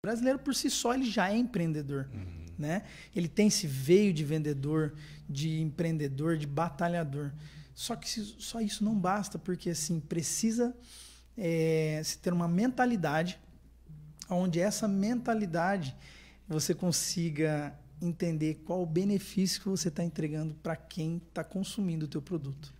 O brasileiro por si só ele já é empreendedor, uhum. né? Ele tem esse veio de vendedor, de empreendedor, de batalhador. Só que só isso não basta, porque assim precisa é, se ter uma mentalidade, onde essa mentalidade você consiga entender qual o benefício que você está entregando para quem está consumindo o teu produto.